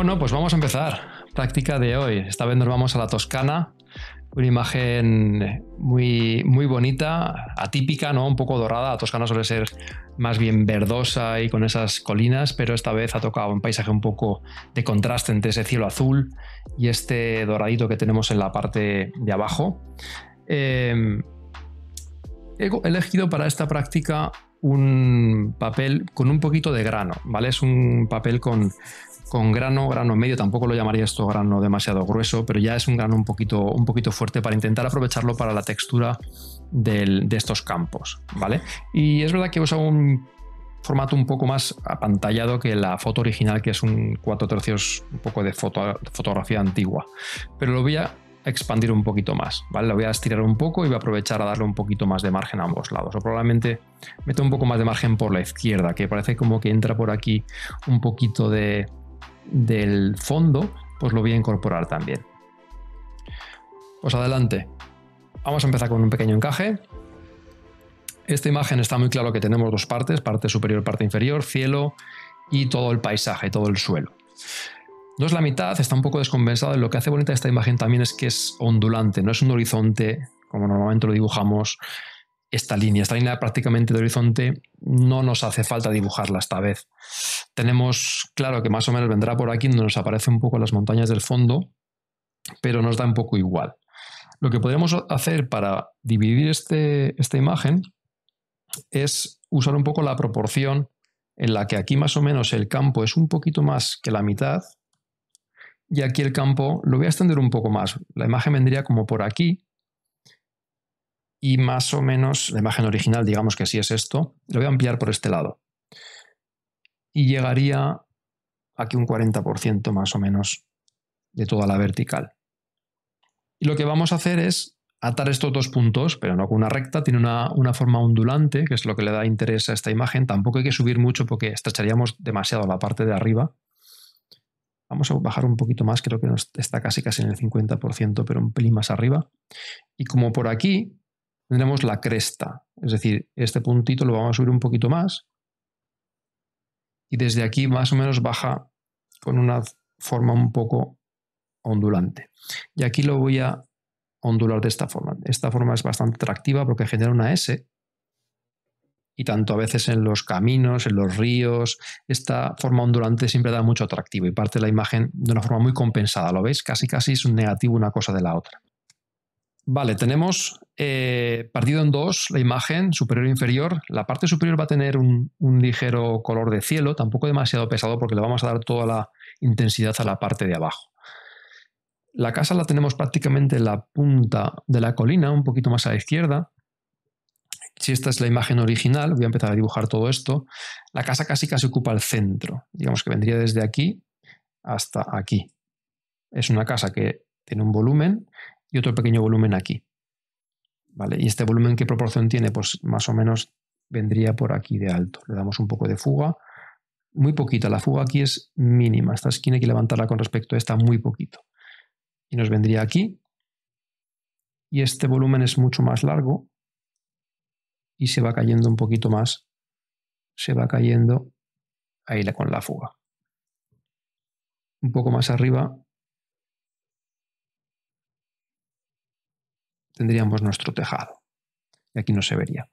Bueno, pues vamos a empezar. Práctica de hoy. Esta vez nos vamos a la Toscana. Una imagen muy, muy bonita, atípica, ¿no? Un poco dorada. La Toscana suele ser más bien verdosa y con esas colinas, pero esta vez ha tocado un paisaje un poco de contraste entre ese cielo azul y este doradito que tenemos en la parte de abajo. Eh, he elegido para esta práctica un papel con un poquito de grano, ¿vale? Es un papel con, con grano, grano medio, tampoco lo llamaría esto grano demasiado grueso, pero ya es un grano un poquito, un poquito fuerte para intentar aprovecharlo para la textura de estos campos, ¿vale? Y es verdad que usa un formato un poco más apantallado que la foto original, que es un 4 tercios, un poco de fotografía antigua. Pero lo voy a expandir un poquito más, ¿vale? La voy a estirar un poco y voy a aprovechar a darle un poquito más de margen a ambos lados. O probablemente meto un poco más de margen por la izquierda, que parece como que entra por aquí un poquito de, del fondo, pues lo voy a incorporar también. Pues adelante. Vamos a empezar con un pequeño encaje. Esta imagen está muy claro que tenemos dos partes, parte superior, parte inferior, cielo y todo el paisaje, todo el suelo. No es la mitad, está un poco descompensado. Lo que hace bonita esta imagen también es que es ondulante, no es un horizonte como normalmente lo dibujamos. Esta línea, esta línea prácticamente de horizonte, no nos hace falta dibujarla esta vez. Tenemos claro que más o menos vendrá por aquí donde nos aparecen un poco las montañas del fondo, pero nos da un poco igual. Lo que podríamos hacer para dividir este, esta imagen es usar un poco la proporción en la que aquí más o menos el campo es un poquito más que la mitad, y aquí el campo lo voy a extender un poco más. La imagen vendría como por aquí. Y más o menos, la imagen original, digamos que así es esto, lo voy a ampliar por este lado. Y llegaría aquí un 40% más o menos de toda la vertical. Y lo que vamos a hacer es atar estos dos puntos, pero no con una recta, tiene una, una, forma ondulante, que es lo que le da interés a esta imagen. Tampoco hay que subir mucho porque estrecharíamos demasiado la parte de arriba. Vamos a bajar un poquito más, creo que nos está casi casi en el 50%, pero un pelín más arriba. Y como por aquí tendremos la cresta, es decir, este puntito lo vamos a subir un poquito más y desde aquí más o menos baja con una forma un poco ondulante. Y aquí lo voy a ondular de esta forma. Esta forma es bastante atractiva porque genera una S y tanto a veces en los caminos, en los ríos. Esta forma ondulante siempre da mucho atractivo y parte de la imagen de una forma muy compensada. ¿Lo veis? Casi, casi es un negativo una cosa de la otra. Vale, tenemos eh, partido en dos la imagen superior e inferior. La parte superior va a tener un, un, ligero color de cielo, tampoco demasiado pesado porque le vamos a dar toda la intensidad a la parte de abajo. La casa la tenemos prácticamente en la punta de la colina, un poquito más a la izquierda si esta es la imagen original, voy a empezar a dibujar todo esto, la casa casi casi ocupa el centro, digamos que vendría desde aquí hasta aquí. Es una casa que tiene un volumen y otro pequeño volumen aquí. ¿Vale? Y este volumen, ¿qué proporción tiene? Pues más o menos vendría por aquí de alto. Le damos un poco de fuga, muy poquita, la fuga aquí es mínima, esta esquina hay que levantarla con respecto a esta muy poquito. Y nos vendría aquí, y este volumen es mucho más largo, y se va cayendo un poquito más, se va cayendo ahí la, con la fuga. Un poco más arriba tendríamos nuestro tejado y aquí no se vería.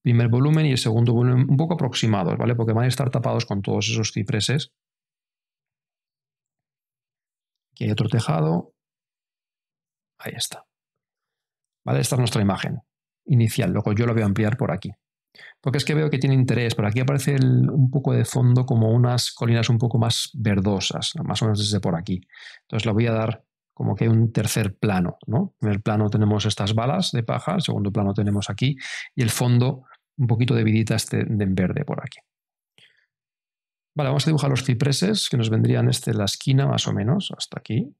Primer volumen y el segundo volumen un poco aproximados, ¿vale? Porque van a estar tapados con todos esos cipreses. Aquí hay otro tejado. Ahí está. ¿Vale? Esta es nuestra imagen inicial. Luego yo lo voy a ampliar por aquí. Porque es que veo que tiene interés. Por aquí aparece un poco de fondo como unas colinas un poco más verdosas, más o menos desde por aquí. Entonces lo voy a dar como que un tercer plano, ¿no? En el plano tenemos estas balas de paja, el segundo plano tenemos aquí, y el fondo un poquito de vidita este en verde por aquí. Vale, vamos a dibujar los cipreses que nos vendrían este la esquina más o menos, hasta aquí,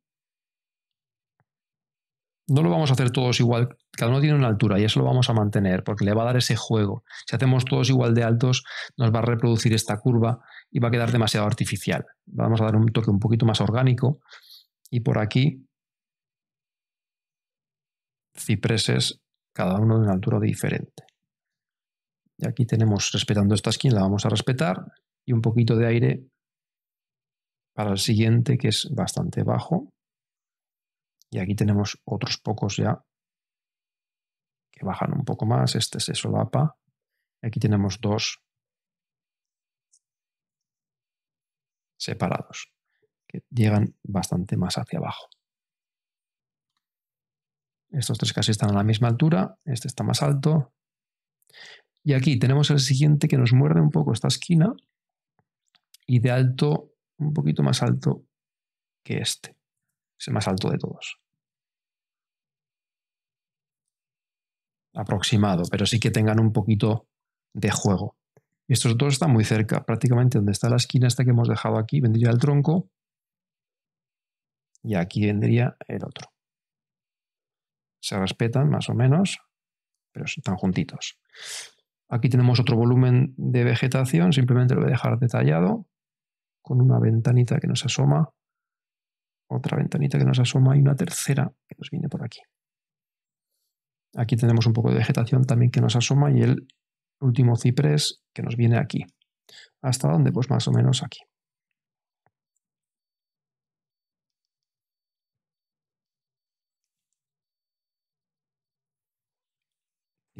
no lo vamos a hacer todos igual, cada uno tiene una altura y eso lo vamos a mantener porque le va a dar ese juego. Si hacemos todos igual de altos, nos va a reproducir esta curva y va a quedar demasiado artificial. Vamos a dar un toque un poquito más orgánico y por aquí cipreses, cada uno de una altura diferente. Y aquí tenemos, respetando esta skin, la vamos a respetar y un poquito de aire para el siguiente que es bastante bajo. Y aquí tenemos otros pocos ya que bajan un poco más. Este se solapa. Aquí tenemos dos separados que llegan bastante más hacia abajo. Estos tres casi están a la misma altura, este está más alto. Y aquí tenemos el siguiente que nos muerde un poco esta esquina y de alto, un poquito más alto que este es el más alto de todos. Aproximado, pero sí que tengan un poquito de juego. estos dos están muy cerca, prácticamente donde está la esquina esta que hemos dejado aquí, vendría el tronco y aquí vendría el otro. Se respetan más o menos, pero están juntitos. Aquí tenemos otro volumen de vegetación, simplemente lo voy a dejar detallado con una ventanita que nos asoma otra ventanita que nos asoma y una tercera que nos viene por aquí. Aquí tenemos un poco de vegetación también que nos asoma y el último ciprés que nos viene aquí. ¿Hasta dónde? Pues más o menos aquí.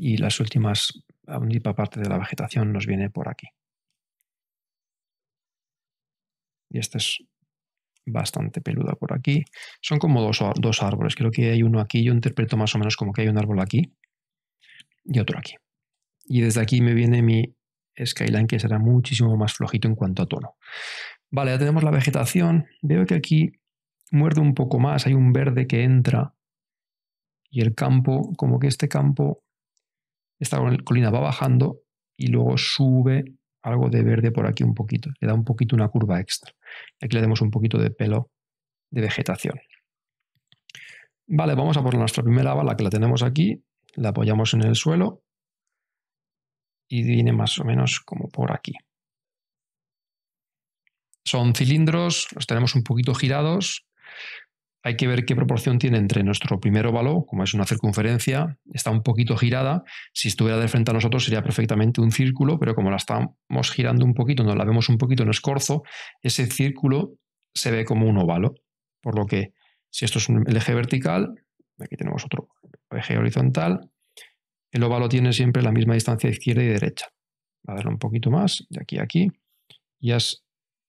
y las últimas, la última parte de la vegetación nos viene por aquí. Y este es bastante peluda por aquí. Son como dos, dos árboles, creo que hay uno aquí, yo interpreto más o menos como que hay un árbol aquí y otro aquí. Y desde aquí me viene mi skyline que será muchísimo más flojito en cuanto a tono. Vale, ya tenemos la vegetación. Veo que aquí muerde un poco más, hay un verde que entra y el campo, como que este campo, esta colina va bajando y luego sube algo de verde por aquí un poquito, le da un poquito una curva extra. Aquí le damos un poquito de pelo de vegetación. Vale, vamos a por nuestra primera bala que la tenemos aquí, la apoyamos en el suelo y viene más o menos como por aquí. Son cilindros, los tenemos un poquito girados, hay que ver qué proporción tiene entre nuestro primer óvalo, como es una circunferencia, está un poquito girada. Si estuviera de frente a nosotros sería perfectamente un círculo, pero como la estamos girando un poquito, nos la vemos un poquito en escorzo, ese círculo se ve como un óvalo. Por lo que si esto es el eje vertical, aquí tenemos otro eje horizontal, el óvalo tiene siempre la misma distancia izquierda y derecha. Va a darle un poquito más, de aquí a aquí. Ya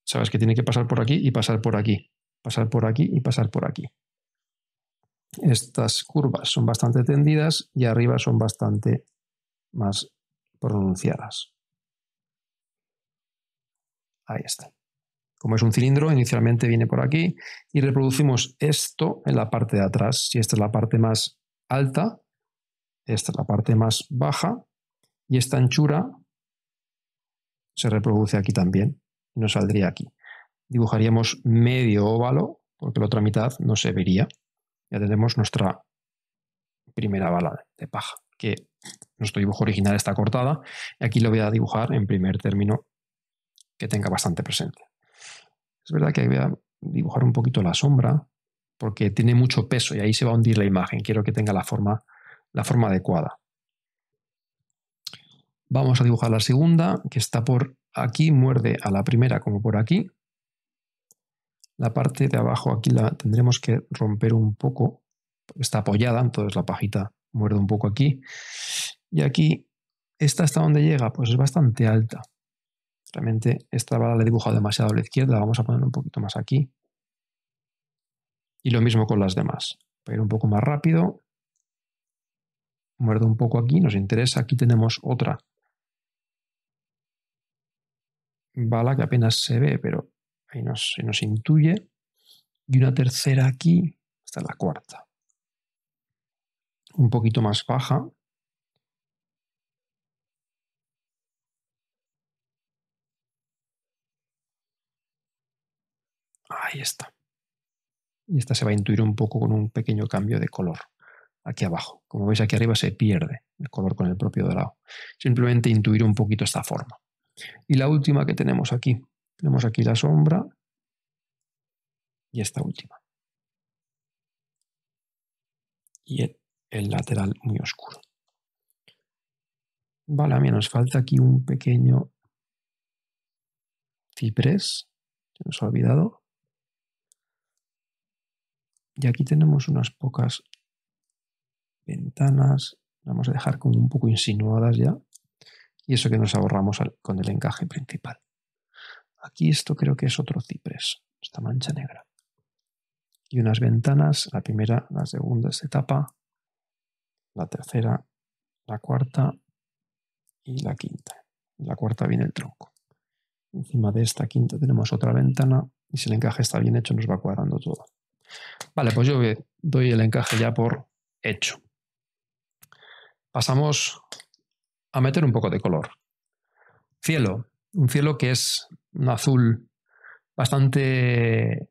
sabes que tiene que pasar por aquí y pasar por aquí pasar por aquí y pasar por aquí. Estas curvas son bastante tendidas y arriba son bastante más pronunciadas. Ahí está. Como es un cilindro, inicialmente viene por aquí y reproducimos esto en la parte de atrás. Si esta es la parte más alta, esta es la parte más baja y esta anchura se reproduce aquí también y nos saldría aquí dibujaríamos medio óvalo, porque la otra mitad no se vería. Ya tenemos nuestra primera bala de paja, que nuestro dibujo original está cortada. Y aquí lo voy a dibujar en primer término que tenga bastante presencia Es verdad que voy a dibujar un poquito la sombra, porque tiene mucho peso y ahí se va a hundir la imagen. Quiero que tenga la forma, la forma adecuada. Vamos a dibujar la segunda, que está por aquí, muerde a la primera como por aquí. La parte de abajo aquí la tendremos que romper un poco, está apoyada, entonces la pajita muerde un poco aquí. Y aquí, esta hasta donde llega, pues es bastante alta. Realmente esta bala la he dibujado demasiado a la izquierda, la vamos a poner un poquito más aquí. Y lo mismo con las demás. a ir un poco más rápido, muerdo un poco aquí, nos interesa, aquí tenemos otra bala que apenas se ve, pero ahí nos, se nos intuye, y una tercera aquí, esta es la cuarta, un poquito más baja. Ahí está. Y esta se va a intuir un poco con un pequeño cambio de color aquí abajo. Como veis aquí arriba se pierde el color con el propio dorado. Simplemente intuir un poquito esta forma. Y la última que tenemos aquí, tenemos aquí la sombra y esta última. Y el, lateral muy oscuro. Vale, a mí nos falta aquí un pequeño ciprés, se nos ha olvidado. Y aquí tenemos unas pocas ventanas, vamos a dejar como un poco insinuadas ya. Y eso que nos ahorramos con el encaje principal. Aquí esto creo que es otro ciprés, esta mancha negra. Y unas ventanas, la primera, la segunda se tapa, la tercera, la cuarta y la quinta. La cuarta viene el tronco. Encima de esta quinta tenemos otra ventana y si el encaje está bien hecho nos va cuadrando todo. Vale, pues yo doy el encaje ya por hecho. Pasamos a meter un poco de color. Cielo, un cielo que es un azul bastante...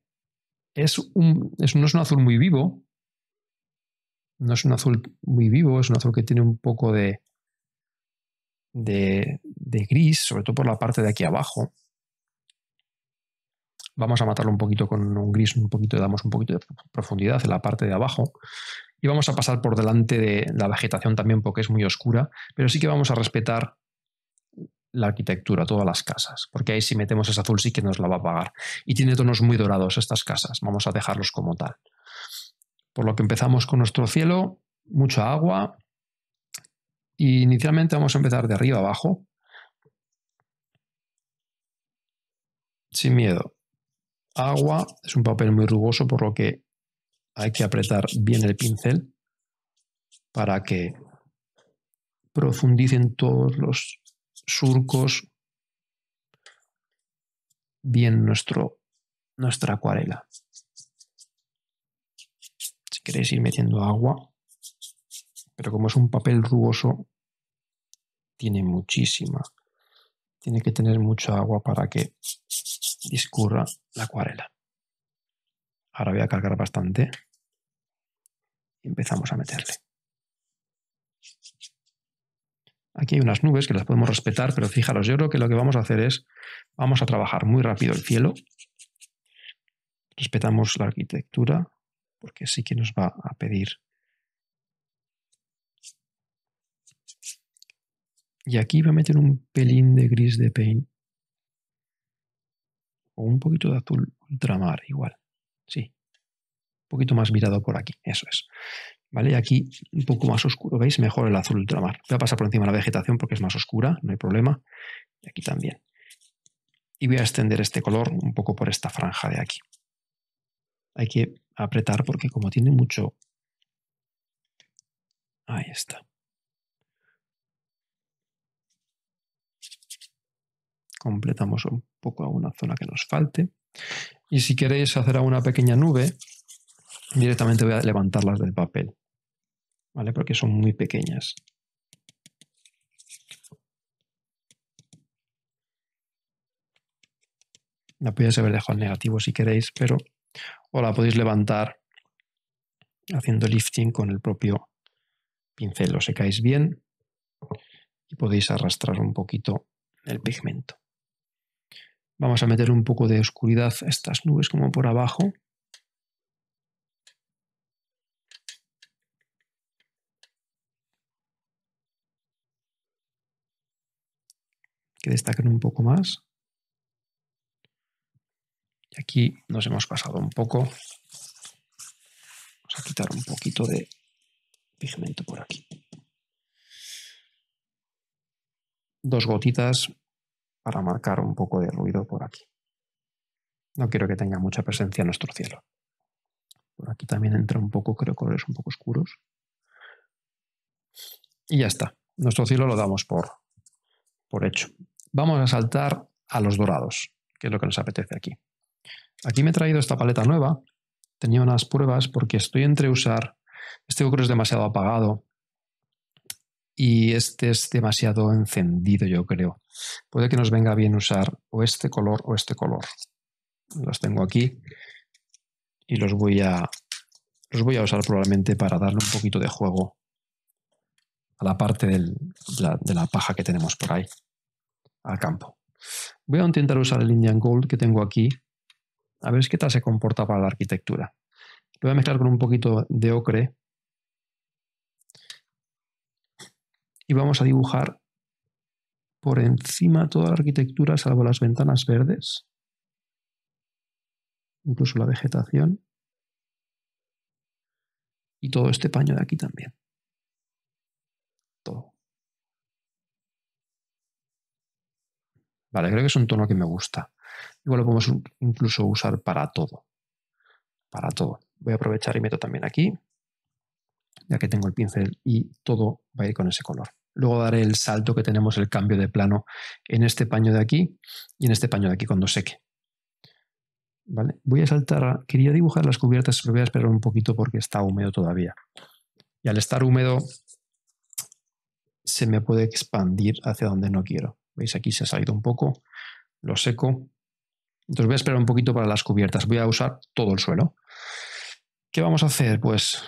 Es un, no es un azul muy vivo, no es un azul muy vivo, es un azul que tiene un poco de, de, de, gris, sobre todo por la parte de aquí abajo. Vamos a matarlo un poquito con un gris, un poquito, damos un poquito de profundidad en la parte de abajo. Y vamos a pasar por delante de la vegetación también porque es muy oscura, pero sí que vamos a respetar la arquitectura, todas las casas, porque ahí si metemos ese azul sí que nos la va a pagar. Y tiene tonos muy dorados estas casas, vamos a dejarlos como tal. Por lo que empezamos con nuestro cielo, mucha agua, y inicialmente vamos a empezar de arriba abajo, sin miedo. Agua es un papel muy rugoso, por lo que hay que apretar bien el pincel para que profundicen todos los surcos bien nuestro, nuestra acuarela. Si queréis ir metiendo agua, pero como es un papel rugoso, tiene muchísima, tiene que tener mucha agua para que discurra la acuarela. Ahora voy a cargar bastante y empezamos a meterle. Aquí hay unas nubes que las podemos respetar, pero fijaros, yo creo que lo que vamos a hacer es, vamos a trabajar muy rápido el cielo. Respetamos la arquitectura, porque sí que nos va a pedir. Y aquí voy a meter un pelín de gris de paint. O un poquito de azul ultramar, igual. Sí poquito más mirado por aquí, eso es. ¿Vale? Y aquí un poco más oscuro, ¿veis? Mejor el azul ultramar. Voy a pasar por encima de la vegetación porque es más oscura, no hay problema. Y aquí también. Y voy a extender este color un poco por esta franja de aquí. Hay que apretar porque como tiene mucho... Ahí está. Completamos un poco a una zona que nos falte. Y si queréis hacer alguna pequeña nube, Directamente voy a levantarlas del papel, ¿vale? Porque son muy pequeñas. La podéis haber dejado en negativo si queréis, pero o la podéis levantar haciendo lifting con el propio pincel. Lo secáis bien y podéis arrastrar un poquito el pigmento. Vamos a meter un poco de oscuridad a estas nubes como por abajo. Destaquen un poco más. Y aquí nos hemos pasado un poco. Vamos a quitar un poquito de pigmento por aquí. Dos gotitas para marcar un poco de ruido por aquí. No quiero que tenga mucha presencia nuestro cielo. Por aquí también entra un poco, creo, colores un poco oscuros. Y ya está. Nuestro cielo lo damos por, por hecho vamos a saltar a los dorados, que es lo que nos apetece aquí. Aquí me he traído esta paleta nueva. Tenía unas pruebas porque estoy entre usar... Este ocre es demasiado apagado y este es demasiado encendido, yo creo. Puede que nos venga bien usar o este color o este color. Los tengo aquí y los voy a, los voy a usar probablemente para darle un poquito de juego a la parte de la paja que tenemos por ahí campo. Voy a intentar usar el Indian Gold que tengo aquí, a ver qué tal se comporta para la arquitectura. Lo voy a mezclar con un poquito de ocre y vamos a dibujar por encima toda la arquitectura, salvo las ventanas verdes, incluso la vegetación y todo este paño de aquí también. creo que es un tono que me gusta. Igual lo podemos incluso usar para todo. Para todo. Voy a aprovechar y meto también aquí, ya que tengo el pincel y todo va a ir con ese color. Luego daré el salto que tenemos el cambio de plano en este paño de aquí y en este paño de aquí cuando seque. ¿Vale? Voy a saltar, quería dibujar las cubiertas, pero voy a esperar un poquito porque está húmedo todavía. Y al estar húmedo se me puede expandir hacia donde no quiero. Veis, aquí se ha salido un poco, lo seco. Entonces voy a esperar un poquito para las cubiertas. Voy a usar todo el suelo. ¿Qué vamos a hacer? Pues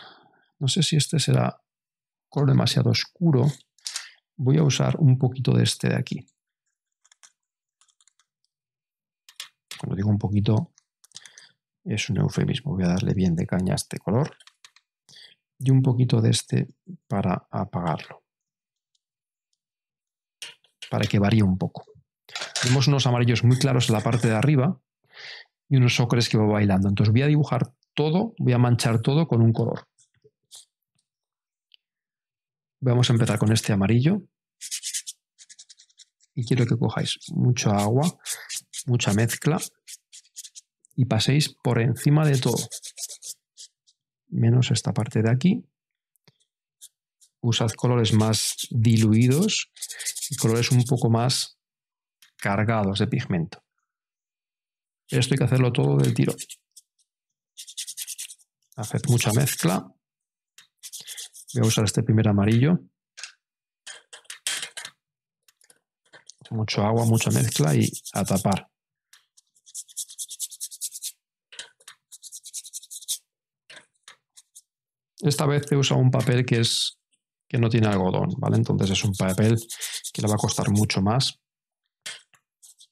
no sé si este será color demasiado oscuro. Voy a usar un poquito de este de aquí. Cuando digo un poquito, es un eufemismo. Voy a darle bien de caña a este color y un poquito de este para apagarlo para que varíe un poco. tenemos unos amarillos muy claros en la parte de arriba y unos ocres que va bailando. Entonces voy a dibujar todo, voy a manchar todo con un color. Vamos a empezar con este amarillo. Y quiero que cojáis mucha agua, mucha mezcla y paséis por encima de todo. Menos esta parte de aquí. Usad colores más diluidos colores un poco más cargados de pigmento. Esto hay que hacerlo todo del tiro. Hacer mucha mezcla. Voy a usar este primer amarillo. Mucho agua, mucha mezcla y a tapar. Esta vez he usado un papel que es que no tiene algodón, ¿vale? Entonces es un papel le va a costar mucho más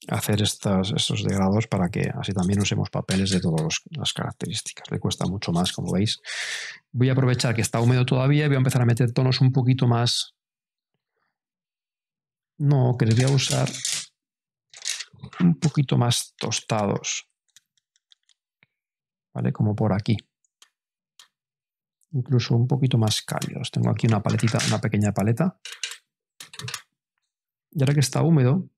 hacer estos degrados para que así también usemos papeles de todas las características. Le cuesta mucho más, como veis. Voy a aprovechar que está húmedo todavía y voy a empezar a meter tonos un poquito más... No, que les voy a usar un poquito más tostados. ¿Vale? Como por aquí. Incluso un poquito más cálidos. Tengo aquí una paletita, una pequeña paleta y ahora que está húmedo,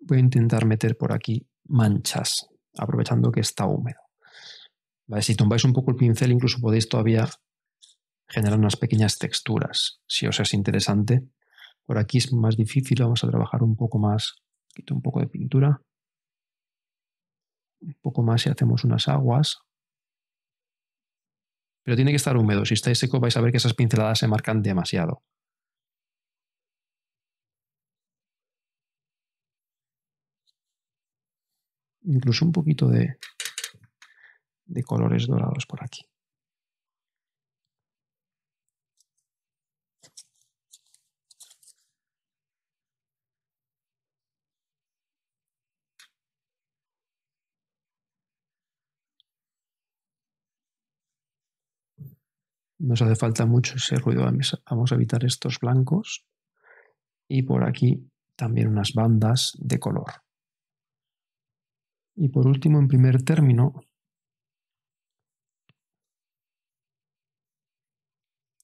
voy a intentar meter por aquí manchas, aprovechando que está húmedo. Si tumbáis un poco el pincel, incluso podéis todavía generar unas pequeñas texturas, si os es interesante. Por aquí es más difícil, vamos a trabajar un poco más. Quito un poco de pintura. Un poco más si hacemos unas aguas. Pero tiene que estar húmedo. Si estáis seco vais a ver que esas pinceladas se marcan demasiado. incluso un poquito de, de colores dorados por aquí. nos hace falta mucho ese ruido. Vamos a evitar estos blancos y por aquí también unas bandas de color. Y por último, en primer término,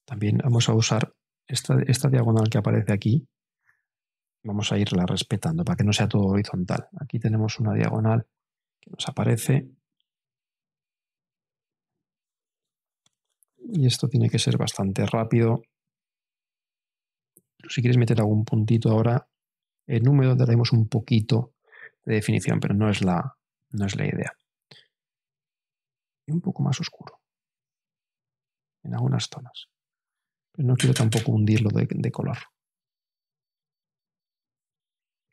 también vamos a usar esta, diagonal que aparece aquí, vamos a irla respetando para que no sea todo horizontal. Aquí tenemos una diagonal que nos aparece y esto tiene que ser bastante rápido. si quieres meter algún puntito ahora en número daremos un poquito de definición, pero no es la, no es la idea. Y un poco más oscuro. En algunas zonas. Pero no quiero tampoco hundirlo de, color.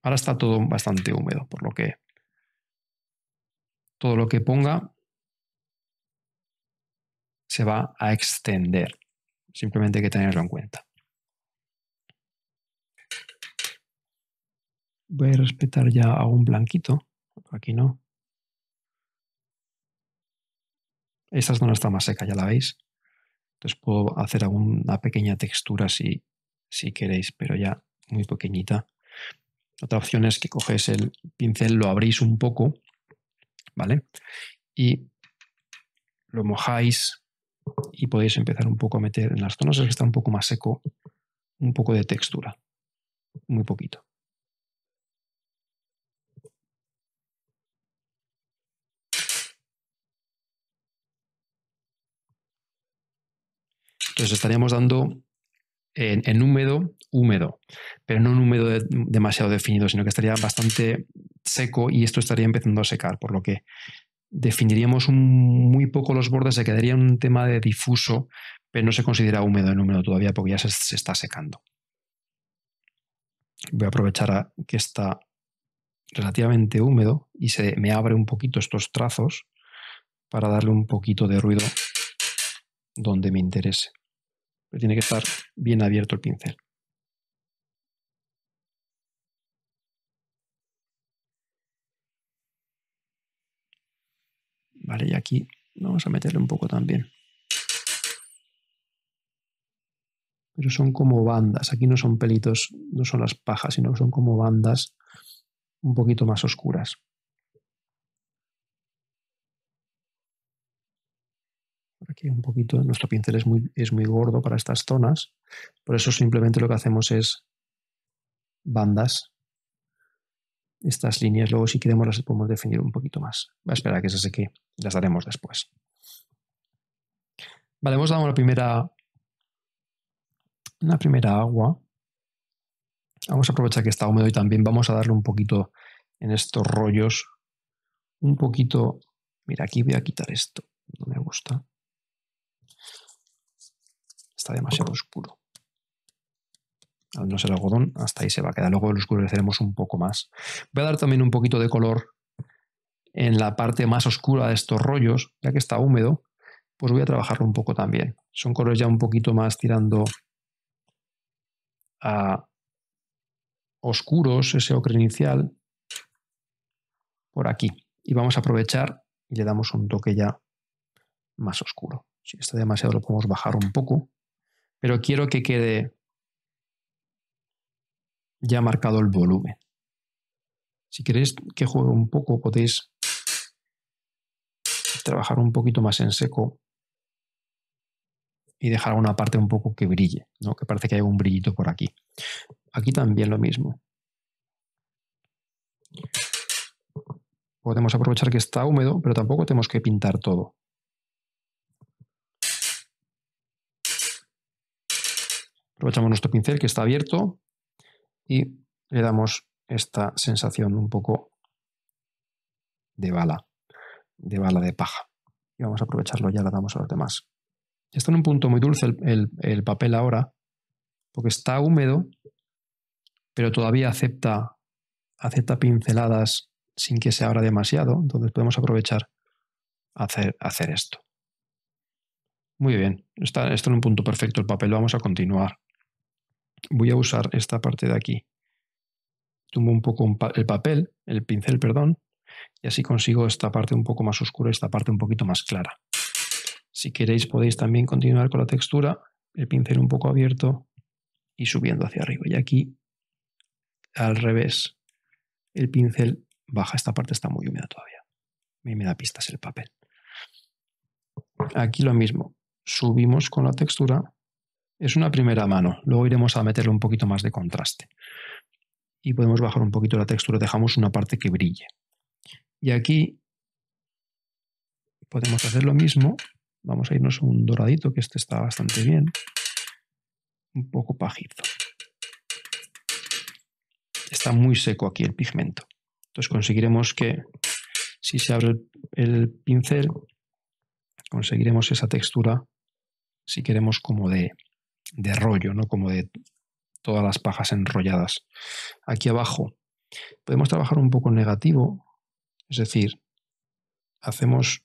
Ahora está todo bastante húmedo, por lo que todo lo que ponga se va a extender. Simplemente hay que tenerlo en cuenta. Voy a respetar ya a un blanquito. Aquí no. Esta zona está más seca, ya la veis. Entonces puedo hacer alguna pequeña textura si, si queréis, pero ya muy pequeñita. Otra opción es que coges el pincel, lo abrís un poco, ¿vale? Y lo mojáis y podéis empezar un poco a meter en las zonas que está un poco más seco, un poco de textura, muy poquito. Entonces estaríamos dando en, húmedo, húmedo, pero no un húmedo demasiado definido, sino que estaría bastante seco y esto estaría empezando a secar, por lo que definiríamos muy poco los bordes, se quedaría un tema de difuso, pero no se considera húmedo en húmedo todavía porque ya se, está secando. Voy a aprovechar que está relativamente húmedo y se me abre un poquito estos trazos para darle un poquito de ruido donde me interese pero tiene que estar bien abierto el pincel. Vale, y aquí vamos a meterle un poco también. Pero son como bandas, aquí no son pelitos, no son las pajas, sino que son como bandas un poquito más oscuras. aquí un poquito, nuestro pincel es muy, es muy gordo para estas zonas, por eso simplemente lo que hacemos es bandas. Estas líneas luego si queremos las podemos definir un poquito más. Va a esperar a que se seque, las daremos después. Vale, hemos dado la primera, una primera agua. Vamos a aprovechar que está húmedo y también vamos a darle un poquito en estos rollos, un poquito... Mira, aquí voy a quitar esto, no me gusta demasiado oscuro. Al no ser algodón, hasta ahí se va a quedar. Luego lo oscureceremos un poco más. Voy a dar también un poquito de color en la parte más oscura de estos rollos, ya que está húmedo, pues voy a trabajarlo un poco también. Son colores ya un poquito más tirando a oscuros, ese ocre inicial, por aquí. Y vamos a aprovechar y le damos un toque ya más oscuro. Si está demasiado lo podemos bajar un poco pero quiero que quede ya marcado el volumen. Si queréis que juegue un poco, podéis trabajar un poquito más en seco y dejar una parte un poco que brille, ¿no? que parece que hay un brillito por aquí. Aquí también lo mismo. Podemos aprovechar que está húmedo, pero tampoco tenemos que pintar todo. Aprovechamos nuestro pincel que está abierto y le damos esta sensación un poco de bala, de bala de paja. Y vamos a aprovecharlo, ya la damos a los demás. Está en un punto muy dulce el, papel ahora, porque está húmedo, pero todavía acepta, acepta pinceladas sin que se abra demasiado, entonces podemos aprovechar hacer, hacer esto. Muy bien, está, está en un punto perfecto el papel, vamos a continuar voy a usar esta parte de aquí. Tumbo un poco el papel, el pincel, perdón, y así consigo esta parte un poco más oscura y esta parte un poquito más clara. Si queréis podéis también continuar con la textura, el pincel un poco abierto y subiendo hacia arriba. Y aquí, al revés, el pincel baja. Esta parte está muy húmeda todavía. A mí me da pistas el papel. Aquí lo mismo. Subimos con la textura es una primera mano. Luego iremos a meterle un poquito más de contraste. Y podemos bajar un poquito la textura. Dejamos una parte que brille. Y aquí podemos hacer lo mismo. Vamos a irnos a un doradito, que este está bastante bien. Un poco pajizo. Está muy seco aquí el pigmento. Entonces conseguiremos que si se abre el pincel, conseguiremos esa textura, si queremos, como de, de rollo, ¿no? Como de todas las pajas enrolladas. Aquí abajo podemos trabajar un poco negativo, es decir, hacemos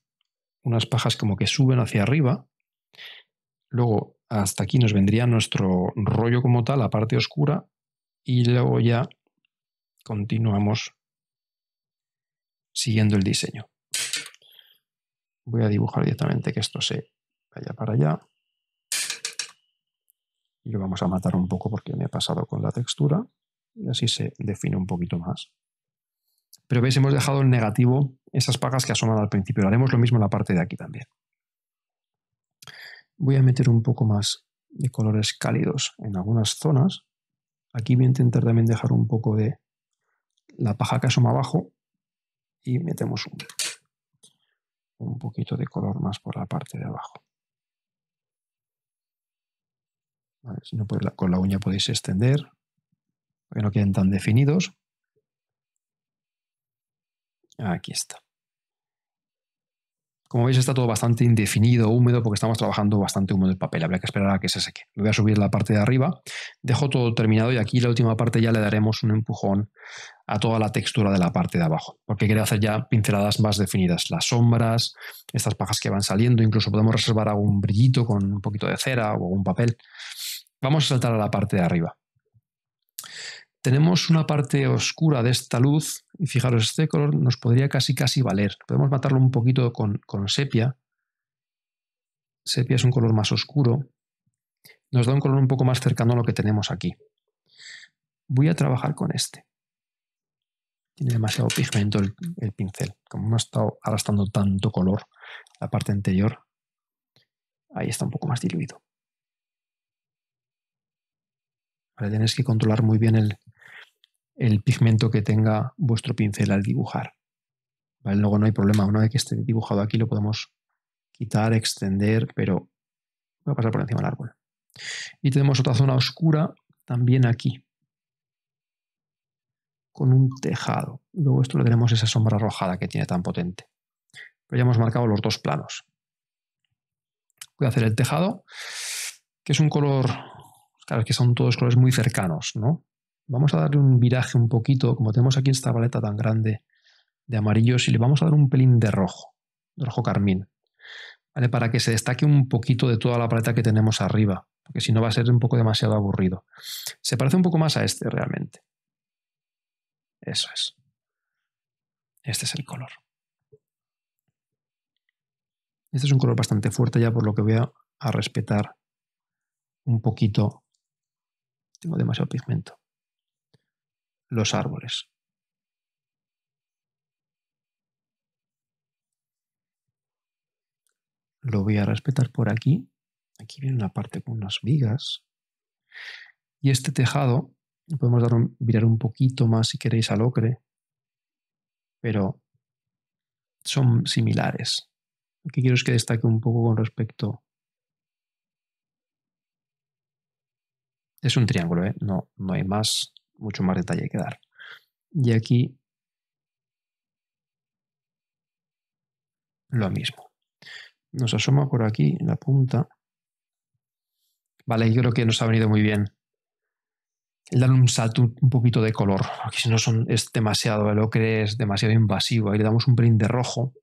unas pajas como que suben hacia arriba, luego hasta aquí nos vendría nuestro rollo como tal, la parte oscura, y luego ya continuamos siguiendo el diseño. Voy a dibujar directamente que esto se vaya para allá y lo vamos a matar un poco porque me ha pasado con la textura y así se define un poquito más. Pero veis, hemos dejado en negativo esas pagas que asoman al principio. haremos lo mismo en la parte de aquí también. Voy a meter un poco más de colores cálidos en algunas zonas. Aquí voy a intentar también dejar un poco de la paja que asoma abajo y metemos un poquito de color más por la parte de abajo. no, pues con la uña podéis extender, que no queden tan definidos. Aquí está. Como veis está todo bastante indefinido, húmedo, porque estamos trabajando bastante húmedo el papel. Habrá que esperar a que se seque. Voy a subir la parte de arriba. Dejo todo terminado y aquí la última parte ya le daremos un empujón a toda la textura de la parte de abajo. Porque quiero hacer ya pinceladas más definidas. Las sombras, estas pajas que van saliendo. Incluso podemos reservar algún brillito con un poquito de cera o algún papel. Vamos a saltar a la parte de arriba. Tenemos una parte oscura de esta luz, y fijaros, este color nos podría casi casi valer. Podemos matarlo un poquito con, con sepia. Sepia es un color más oscuro. Nos da un color un poco más cercano a lo que tenemos aquí. Voy a trabajar con este tiene demasiado pigmento el, el, pincel. Como no ha estado arrastrando tanto color la parte anterior, ahí está un poco más diluido. Tenéis que controlar muy bien el, pigmento que tenga vuestro pincel al dibujar. Luego no hay problema, una vez que esté dibujado aquí lo podemos quitar, extender, pero voy a pasar por encima del árbol. Y tenemos otra zona oscura también aquí, con un tejado. Luego esto le tenemos esa sombra arrojada que tiene tan potente. Pero ya hemos marcado los dos planos. Voy a hacer el tejado, que es un color Claro, es que son todos colores muy cercanos, ¿no? Vamos a darle un viraje un poquito, como tenemos aquí esta paleta tan grande de amarillos, y le vamos a dar un pelín de rojo, de rojo carmín, ¿vale? Para que se destaque un poquito de toda la paleta que tenemos arriba, porque si no va a ser un poco demasiado aburrido. Se parece un poco más a este realmente. Eso es. Este es el color. Este es un color bastante fuerte ya, por lo que voy a respetar un poquito tengo demasiado pigmento. Los árboles. Lo voy a respetar por aquí. Aquí viene una parte con unas vigas. Y este tejado, podemos dar un, mirar un poquito más si queréis al ocre, pero son similares. Lo que quiero es que destaque un poco con respecto Es un triángulo, ¿eh? no, no hay más, mucho más detalle que dar. Y aquí lo mismo. Nos asoma por aquí la punta. Vale, yo creo que nos ha venido muy bien el dar un salto un poquito de color. Aquí si no son, es demasiado el ¿eh? ocre, es demasiado invasivo. Ahí le damos un print de rojo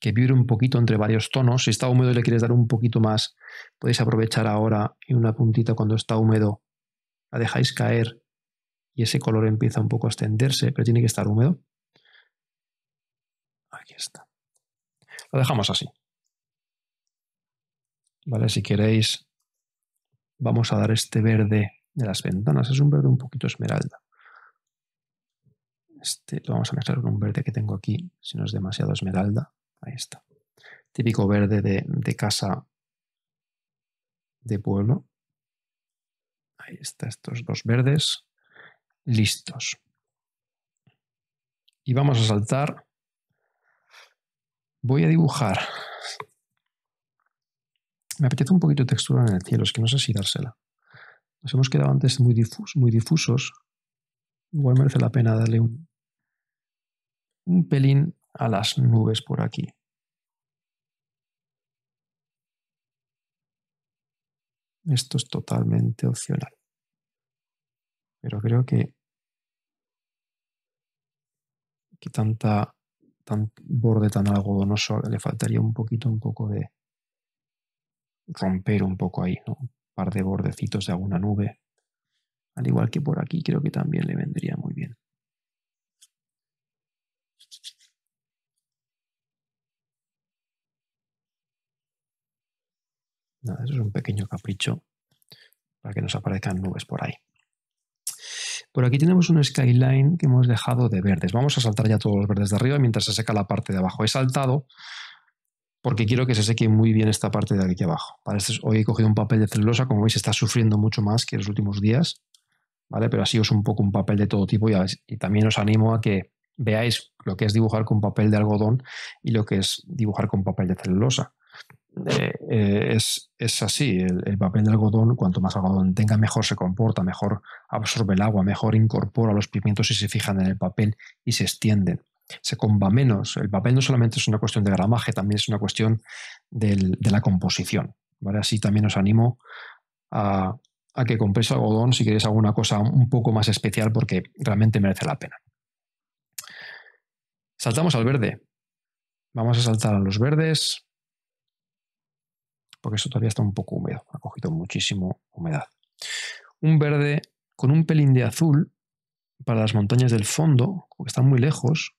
que vibre un poquito entre varios tonos. Si está húmedo y le quieres dar un poquito más, podéis aprovechar ahora y una puntita cuando está húmedo la dejáis caer y ese color empieza un poco a extenderse, pero tiene que estar húmedo. Aquí está. Lo dejamos así. ¿Vale? Si queréis, vamos a dar este verde de las ventanas. Es un verde un poquito esmeralda. Este lo vamos a mezclar con un verde que tengo aquí, si no es demasiado esmeralda. Ahí está. Típico verde de, casa de pueblo. Ahí está, estos dos verdes. Listos. Y vamos a saltar. Voy a dibujar. Me apetece un poquito de textura en el cielo, es que no sé si dársela. Nos hemos quedado antes muy, muy difusos. Igual merece la pena darle un, un pelín a las nubes por aquí. Esto es totalmente opcional. Pero creo que, que tanta, tan borde tan algodonoso le faltaría un poquito, un poco de romper un poco ahí, Un par de bordecitos de alguna nube. Al igual que por aquí creo que también le vendría muy bien. eso es un pequeño capricho para que nos aparezcan nubes por ahí. Por aquí tenemos un skyline que hemos dejado de verdes. Vamos a saltar ya todos los verdes de arriba mientras se seca la parte de abajo. He saltado porque quiero que se seque muy bien esta parte de aquí abajo. Este hoy he cogido un papel de celulosa, como veis está sufriendo mucho más que en los últimos días, ¿vale? pero así os un poco un papel de todo tipo y también os animo a que veáis lo que es dibujar con papel de algodón y lo que es dibujar con papel de celulosa. Eh, eh, es, así, el, papel de algodón, cuanto más algodón tenga, mejor se comporta, mejor absorbe el agua, mejor incorpora los pimientos y se fijan en el papel y se extienden. Se comba menos. El papel no solamente es una cuestión de gramaje, también es una cuestión de la composición. Así también os animo a, a que compréis algodón si queréis alguna cosa un poco más especial porque realmente merece la pena. Saltamos al verde. Vamos a saltar a los verdes porque eso todavía está un poco húmedo, ha cogido muchísimo humedad. Un verde con un pelín de azul para las montañas del fondo, porque están muy lejos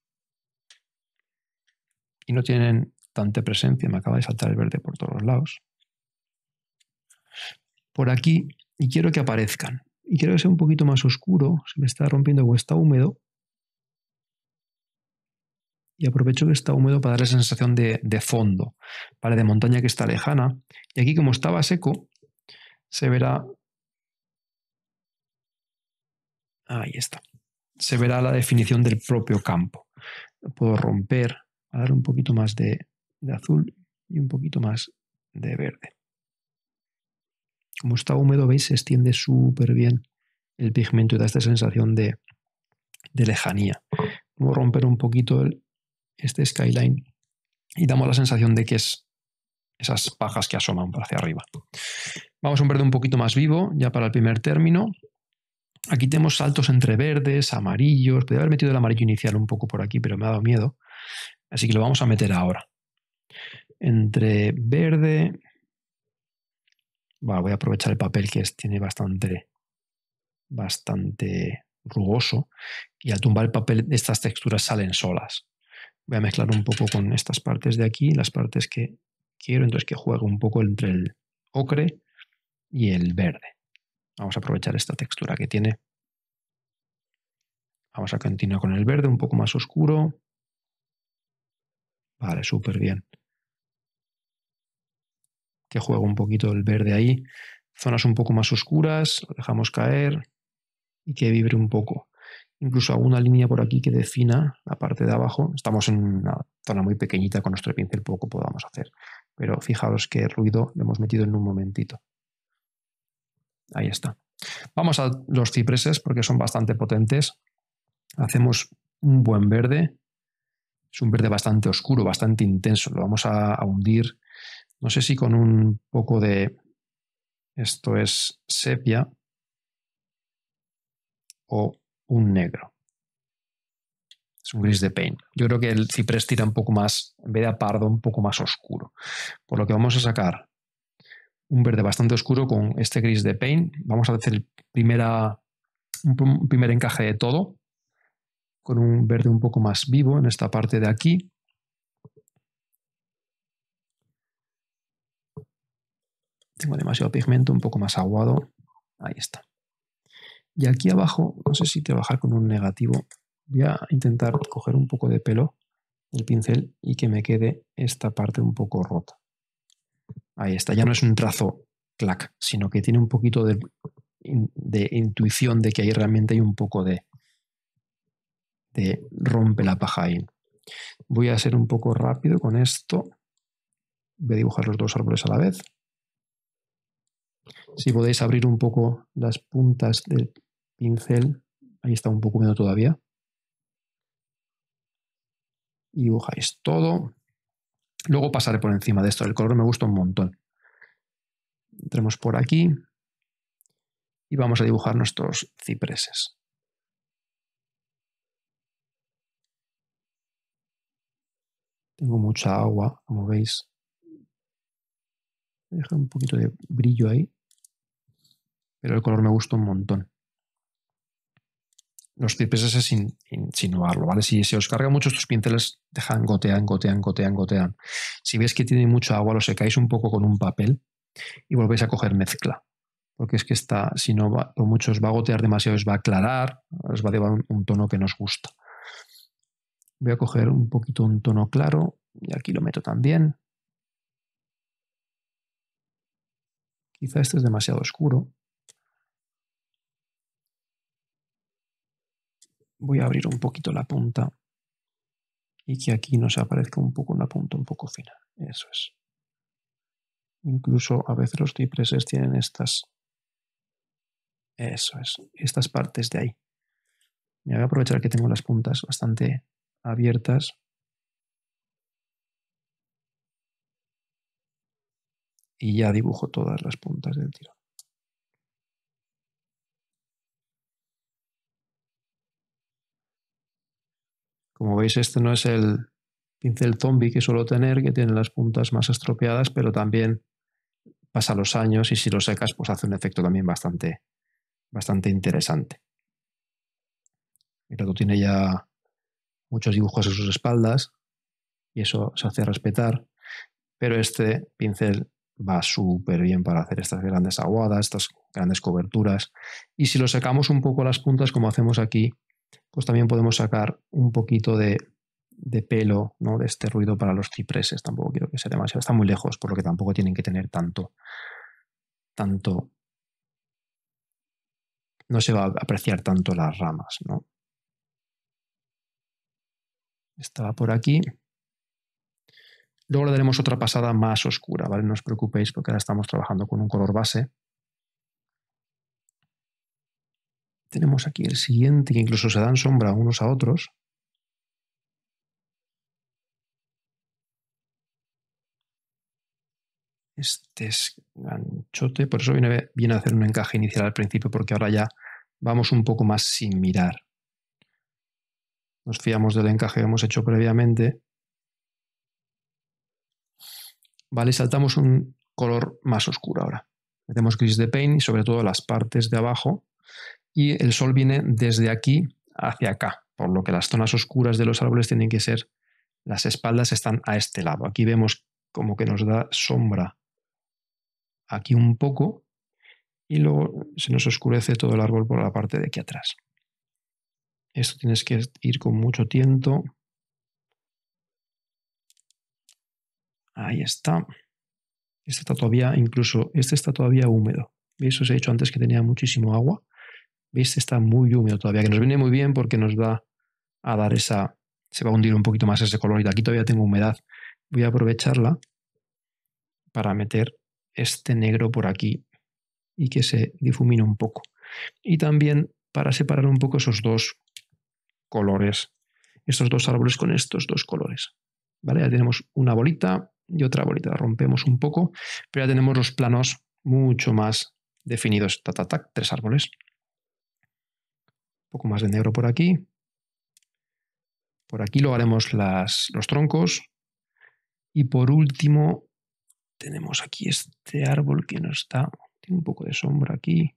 y no tienen tanta presencia, me acaba de saltar el verde por todos los lados. Por aquí, y quiero que aparezcan, y quiero que sea un poquito más oscuro, se me está rompiendo o está húmedo, y aprovecho que está húmedo para esa sensación de, fondo, ¿vale? De montaña que está lejana. Y aquí como estaba seco, se verá... Ahí está. Se verá la definición del propio campo. puedo romper, a dar un poquito más de, azul y un poquito más de verde. Como está húmedo, veis, se extiende súper bien el pigmento y da esta sensación de, de lejanía. a romper un poquito el, este skyline y damos la sensación de que es esas pajas que asoman para hacia arriba. Vamos a un verde un poquito más vivo, ya para el primer término. Aquí tenemos saltos entre verdes, amarillos. Podría haber metido el amarillo inicial un poco por aquí, pero me ha dado miedo. Así que lo vamos a meter ahora. Entre verde... voy a aprovechar el papel que tiene bastante, bastante rugoso. Y al tumbar el papel, estas texturas salen solas voy a mezclar un poco con estas partes de aquí, las partes que quiero, entonces que juegue un poco entre el ocre y el verde. Vamos a aprovechar esta textura que tiene. Vamos a continuar con el verde, un poco más oscuro. Vale, súper bien. Que juegue un poquito el verde ahí. Zonas un poco más oscuras, lo dejamos caer y que vibre un poco incluso alguna línea por aquí que defina la parte de abajo. Estamos en una zona muy pequeñita con nuestro pincel, poco podamos hacer. Pero fijaros qué ruido le hemos metido en un momentito. Ahí está. Vamos a los cipreses porque son bastante potentes. Hacemos un buen verde. Es un verde bastante oscuro, bastante intenso. Lo vamos a, a hundir, no sé si con un poco de... Esto es sepia o un negro. Es un gris de paint Yo creo que el ciprés tira un poco más, en vez de a pardo, un poco más oscuro. Por lo que vamos a sacar un verde bastante oscuro con este gris de paint Vamos a hacer el primera, un primer encaje de todo con un verde un poco más vivo en esta parte de aquí. Tengo demasiado pigmento, un poco más aguado. Ahí está. Y aquí abajo, no sé si trabajar con un negativo. Voy a intentar coger un poco de pelo el pincel y que me quede esta parte un poco rota. Ahí está, ya no es un trazo clac, sino que tiene un poquito de, intuición de que ahí realmente hay un poco de, de rompe la paja ahí. Voy a ser un poco rápido con esto. Voy a dibujar los dos árboles a la vez. Si podéis abrir un poco las puntas del pincel, ahí está un poco menos todavía. dibujáis todo. Luego pasaré por encima de esto, el color me gusta un montón. Entremos por aquí y vamos a dibujar nuestros cipreses. Tengo mucha agua, como veis. Deja un poquito de brillo ahí. Pero el color me gusta un montón. Los estoy es sin insinuarlo, ¿vale? Si se os carga mucho estos pinceles, dejan, gotean, gotean, gotean, gotean. Si veis que tiene mucho agua, lo secáis un poco con un papel y volvéis a coger mezcla. Porque es que está, si no, va, por mucho os va a gotear demasiado, os va a aclarar, os va a llevar un, un tono que nos gusta. Voy a coger un poquito un tono claro y aquí lo meto también. Quizá este es demasiado oscuro. voy a abrir un poquito la punta y que aquí nos aparezca un poco una punta un poco fina. Eso es. Incluso a veces los cipreses tienen estas. Eso es. Estas partes de ahí. Me voy a aprovechar que tengo las puntas bastante abiertas. Y ya dibujo todas las puntas del tiro. Como veis, este no es el pincel zombie que suelo tener, que tiene las puntas más estropeadas, pero también pasa los años y si lo secas, pues hace un efecto también bastante, bastante interesante. El rato tiene ya muchos dibujos en sus espaldas y eso se hace respetar, pero este pincel va súper bien para hacer estas grandes aguadas, estas grandes coberturas. Y si lo secamos un poco las puntas, como hacemos aquí, pues también podemos sacar un poquito de, pelo ¿no? de este ruido para los cipreses. Tampoco quiero que sea demasiado. Está muy lejos, por lo que tampoco tienen que tener tanto. tanto no se va a apreciar tanto las ramas. ¿no? Estaba por aquí. Luego le daremos otra pasada más oscura, ¿vale? No os preocupéis porque ahora estamos trabajando con un color base tenemos aquí el siguiente, que incluso se dan sombra unos a otros. Este es ganchote, por eso viene, a hacer un encaje inicial al principio, porque ahora ya vamos un poco más sin mirar. Nos fiamos del encaje que hemos hecho previamente. Vale, saltamos un color más oscuro ahora. Metemos gris de paint y sobre todo las partes de abajo y el sol viene desde aquí hacia acá, por lo que las zonas oscuras de los árboles tienen que ser, las espaldas están a este lado. Aquí vemos como que nos da sombra aquí un poco y luego se nos oscurece todo el árbol por la parte de aquí atrás. Esto tienes que ir con mucho tiento. Ahí está. Este está todavía, incluso este está todavía húmedo. Y eso se ha dicho antes que tenía muchísimo agua. ¿Veis? Está muy húmedo todavía, que nos viene muy bien porque nos va a dar esa... Se va a hundir un poquito más ese color y aquí todavía tengo humedad. Voy a aprovecharla para meter este negro por aquí y que se difumine un poco. Y también para separar un poco esos dos colores, estos dos árboles con estos dos colores. ¿Vale? Ya tenemos una bolita y otra bolita, la rompemos un poco, pero ya tenemos los planos mucho más definidos. tres árboles poco más de negro por aquí. Por aquí lo haremos las, los troncos. Y por último, tenemos aquí este árbol que no está. Tiene un poco de sombra aquí.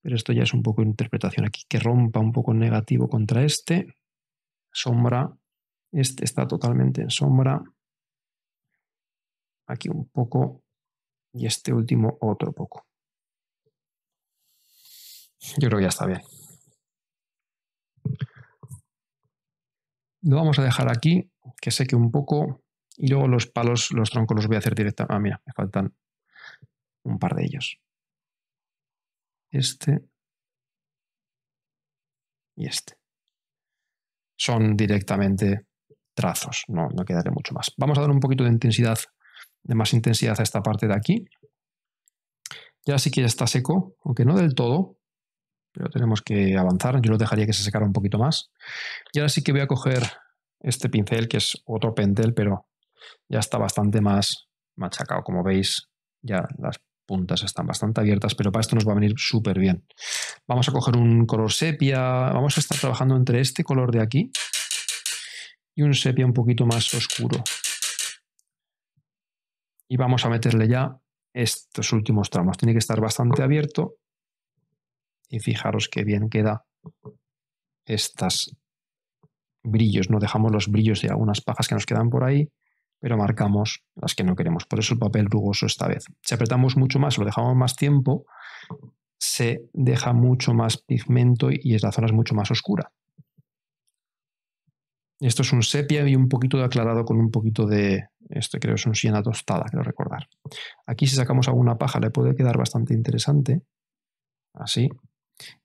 Pero esto ya es un poco de interpretación aquí. Que rompa un poco negativo contra este. Sombra. Este está totalmente en sombra. Aquí un poco. Y este último otro poco. Yo creo que ya está bien. Lo vamos a dejar aquí, que seque un poco. Y luego los palos, los troncos los voy a hacer directamente. Ah, mira, me faltan un par de ellos. Este y este. Son directamente trazos, no, no quedaré mucho más. Vamos a dar un poquito de intensidad, de más intensidad a esta parte de aquí. Ya sí que ya está seco, aunque no del todo, pero tenemos que avanzar. Yo lo dejaría que se secara un poquito más. Y ahora sí que voy a coger este pincel, que es otro pentel, pero ya está bastante más machacado. Como veis, ya las puntas están bastante abiertas, pero para esto nos va a venir súper bien. Vamos a coger un color sepia, vamos a estar trabajando entre este color de aquí y un sepia un poquito más oscuro. Y vamos a meterle ya estos últimos tramos. Tiene que estar bastante abierto y fijaros qué bien queda estas brillos. No dejamos los brillos de algunas pajas que nos quedan por ahí, pero marcamos las que no queremos. Por eso el papel rugoso esta vez. Si apretamos mucho más, lo dejamos más tiempo, se deja mucho más pigmento y la zona es mucho más oscura. Esto es un sepia y un poquito de aclarado con un poquito de, esto creo es un siena tostada, quiero recordar. Aquí si sacamos alguna paja le puede quedar bastante interesante, así,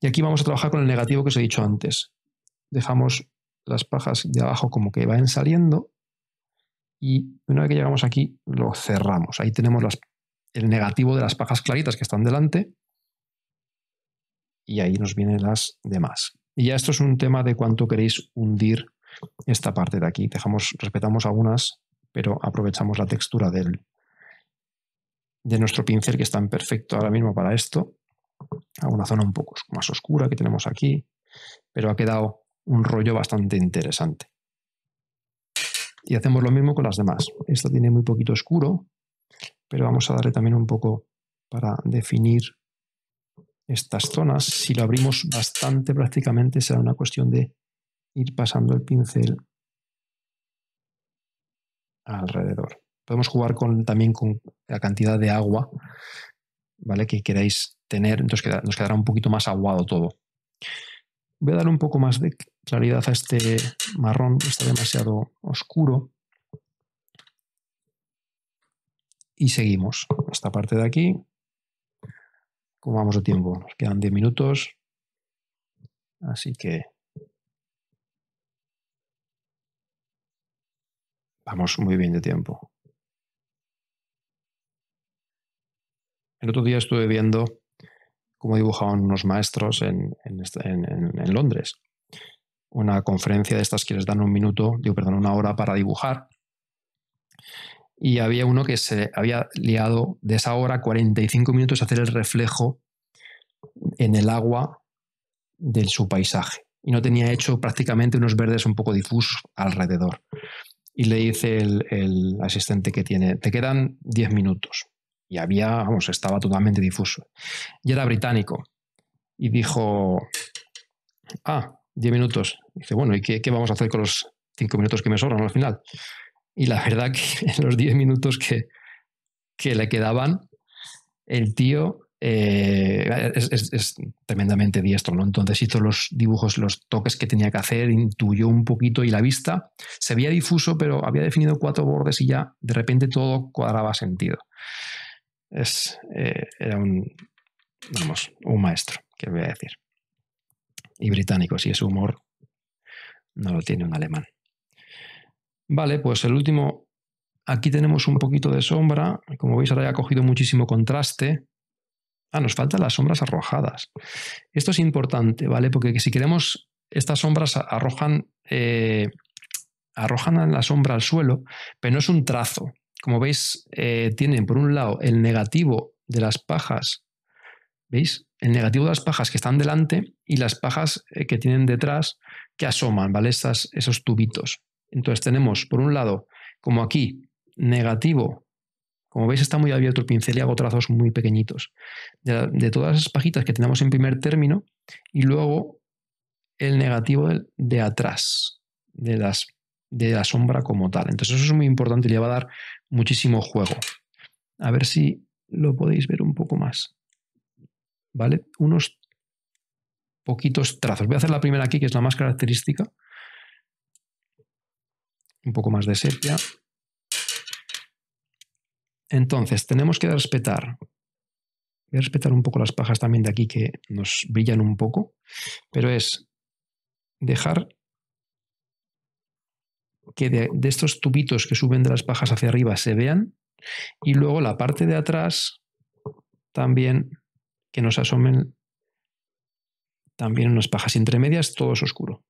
y aquí vamos a trabajar con el negativo que os he dicho antes. Dejamos las pajas de abajo como que van saliendo y una vez que llegamos aquí lo cerramos. Ahí tenemos el negativo de las pajas claritas que están delante y ahí nos vienen las demás. Y ya esto es un tema de cuánto queréis hundir esta parte de aquí. Dejamos, respetamos algunas, pero aprovechamos la textura del, de nuestro pincel que está en perfecto ahora mismo para esto a una zona un poco más oscura que tenemos aquí, pero ha quedado un rollo bastante interesante. Y hacemos lo mismo con las demás. Esta tiene muy poquito oscuro, pero vamos a darle también un poco para definir estas zonas. Si lo abrimos bastante prácticamente será una cuestión de ir pasando el pincel alrededor. Podemos jugar con, también con la cantidad de agua ¿vale? Que queráis tener, entonces nos quedará un poquito más aguado todo. Voy a dar un poco más de claridad a este marrón, está demasiado oscuro. Y seguimos. Esta parte de aquí. ¿Cómo vamos de tiempo? Nos quedan 10 minutos. Así que vamos muy bien de tiempo. El otro día estuve viendo cómo dibujaban unos maestros en, Londres. Una conferencia de estas que les dan un minuto, digo, perdón, una hora para dibujar. Y había uno que se había liado de esa hora 45 minutos a hacer el reflejo en el agua de su paisaje. Y no tenía hecho prácticamente unos verdes un poco difusos alrededor. Y le dice el, el asistente que tiene, te quedan 10 minutos y había, vamos, estaba totalmente difuso. Y era británico. Y dijo, ah, 10 minutos. dice, bueno, ¿y qué, vamos a hacer con los 5 minutos que me sobran al final? Y la verdad que en los 10 minutos que, le quedaban, el tío eh, es, tremendamente diestro, ¿no? Entonces hizo los dibujos, los toques que tenía que hacer, intuyó un poquito y la vista se veía difuso, pero había definido cuatro bordes y ya de repente todo cuadraba sentido es, eh, era un, vamos, un maestro, que voy a decir. Y británico, si es humor, no lo tiene un alemán. Vale, pues el último, aquí tenemos un poquito de sombra, como veis ahora ya ha cogido muchísimo contraste. Ah, nos faltan las sombras arrojadas. Esto es importante, ¿vale? Porque si queremos, estas sombras arrojan, eh, arrojan la sombra al suelo, pero no es un trazo, como veis, eh, tienen por un lado el negativo de las pajas, ¿veis? El negativo de las pajas que están delante y las pajas eh, que tienen detrás que asoman, ¿vale? esos tubitos. Entonces tenemos, por un lado, como aquí, negativo. Como veis, está muy abierto el pincel y hago trazos muy pequeñitos. De, todas esas pajitas que tenemos en primer término y luego el negativo de, de atrás, de las de la sombra como tal. Entonces eso es muy importante y le va a dar muchísimo juego. A ver si lo podéis ver un poco más. ¿Vale? Unos poquitos trazos. Voy a hacer la primera aquí, que es la más característica. Un poco más de sepia. Entonces, tenemos que respetar. Voy a respetar un poco las pajas también de aquí que nos brillan un poco, pero es dejar que de, estos tubitos que suben de las pajas hacia arriba se vean y luego la parte de atrás también que nos asomen también unas pajas entre medias, todo es oscuro.